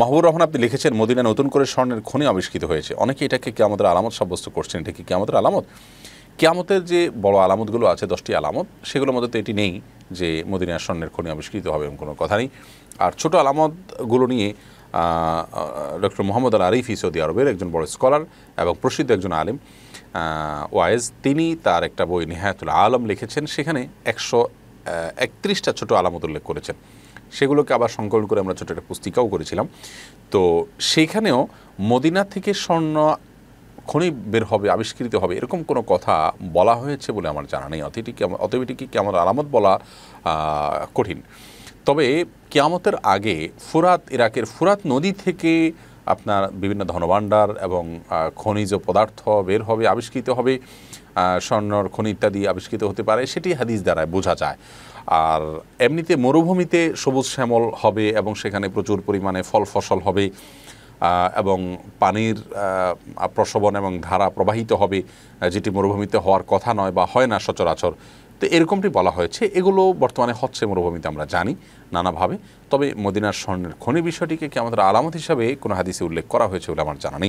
মাহবুব রহমান আপনি লিখেছেন মদিনা নতুন করে স্বর্ণের খনি আবিষ্কৃত হয়েছে অনেকে এটাকে কেয়ামতের আলামত সাব্যস্ত করছেন এটা কি কেয়ামতের আলামত কেয়ামতের যে বড় আলামতগুলো আছে দশটি আলামত সেগুলোর মধ্যে তো এটি নেই যে মদিনা স্বর্ণের খনি আবিষ্কৃত হবে এমন কোনো কথা নেই আর ছোট আলামতগুলো নিয়ে doctor Mohammad Al Arifi Saudi আরবের একজন বড় স্কলার এবং প্রসিদ্ধ একজন আলেম ওয়াইজ তিনি তার একটা বই নেহায়তুল আলম লিখেছেন সেখানে একশো একত্রিশটা ছোট আলামত উল্লেখ করেছেন সেগুলোকে আবার সংকলন করে আমরা ছোট একটা পুস্তিকাও করেছিলাম তো সেইখানেও মদিনা থেকে স্বর্ণ খনি বের হবে আবিষ্কৃত হবে এরকম কোনো কথা বলা হয়েছে বলে আমার জানা নেই অতিটিকে অতবিটিকে কেমন আলামত বলা কঠিন তবে কেয়ামতের আগে ফুরাত ইরাকের ফুরাত নদী থেকে আপনার বিভিন্ন ধনভাণ্ডার এবং খনিজ পদার্থ বের হবে আবিষ্কৃত হবে স্বর্ণর খনি ইত্যাদি আবিষ্কৃত হতে পারে সেটি হাদিস দ্বারা বোঝা যায় আর এমনিতে মরুভূমিতে সবুজ শ্যামল হবে এবং সেখানে প্রচুর পরিমাণে ফল ফসল হবে এবং পানির প্রসবন এবং ধারা প্রবাহিত হবে যেটি মরুভূমিতে হওয়ার কথা নয় বা হয় না সচরাচর তো এরকমটি বলা হয়েছে এগুলো বর্তমানে হচ্ছে মরুভূমিতে আমরা জানি নানাভাবে তবে মদিনার স্বর্ণের খনি বিষয়টিকে কি আমাদের আলামত হিসাবে কোনো হাদিসে উল্লেখ করা হয়েছে বলে আমার জানা নেই